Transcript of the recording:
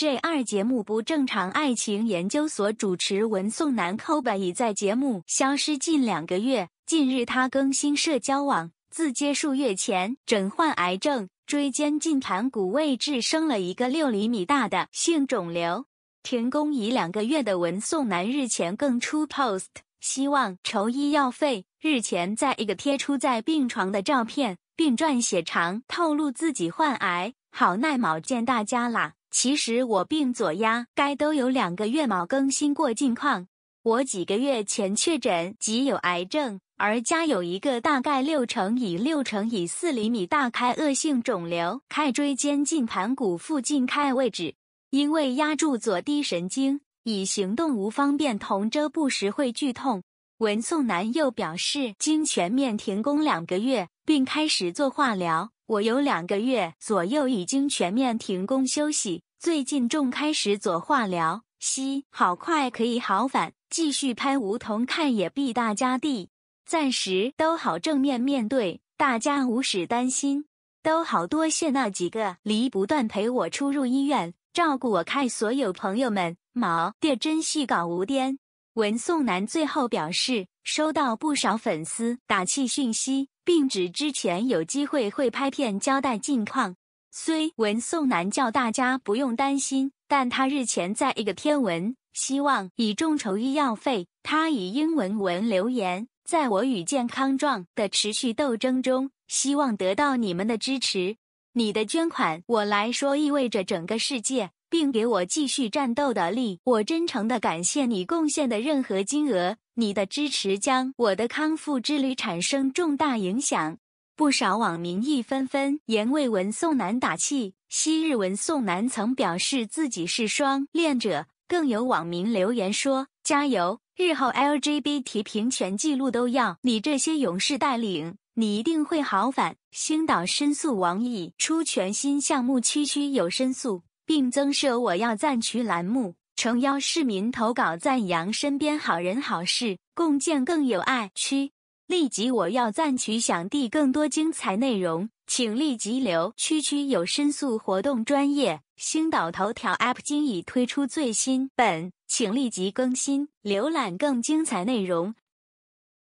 J 二节目不正常，爱情研究所主持文颂男 Koba 已在节目消失近两个月。近日他更新社交网，自接数月前诊患癌症，椎间近盘骨位置生了一个六厘米大的性肿瘤。停工已两个月的文颂男日前更出 post，希望筹医药费。日前在一个贴出在病床的照片，并撰写长，透露自己患癌，好耐冇见大家啦。其实我病左压，该都有两个月冇更新过近况。我几个月前确诊即有癌症，而家有一个大概六乘以六乘以四厘米大开恶性肿瘤，开椎间近盘骨附近开位置，因为压住左低神经，以行动无方便，同周不时会剧痛。文颂南又表示，经全面停工两个月，并开始做化疗。我有两个月左右已经全面停工休息，最近重开始做化疗。西好快可以好返，继续拍梧桐看也必大家地，暂时都好正面面对，大家无使担心，都好多谢那几个离不断陪我出入医院照顾我看。所有朋友们毛爹真系搞无颠。文颂南最后表示。收到不少粉丝打气讯息，并指之前有机会会拍片交代近况。虽文颂南叫大家不用担心，但他日前在一个发文，希望以众筹医药费。他以英文文留言，在我与健康状的持续斗争中，希望得到你们的支持。你的捐款，我来说意味着整个世界。并给我继续战斗的力。我真诚的感谢你贡献的任何金额，你的支持将我的康复之旅产生重大影响。不少网民亦纷纷言为文颂南打气。昔日文颂南曾表示自己是双恋者，更有网民留言说：“加油！日后 LGBT 平权记录都要你这些勇士带领，你一定会好返。”星岛申诉王已出全新项目，区区有申诉。并增设“我要赞许”栏目，诚邀市民投稿赞扬身边好人好事，共建更有爱区。立即“我要赞想地，更多精彩内容，请立即留。区区有申诉活动，专业星岛头条 App 今已推出最新本，请立即更新浏览更精彩内容。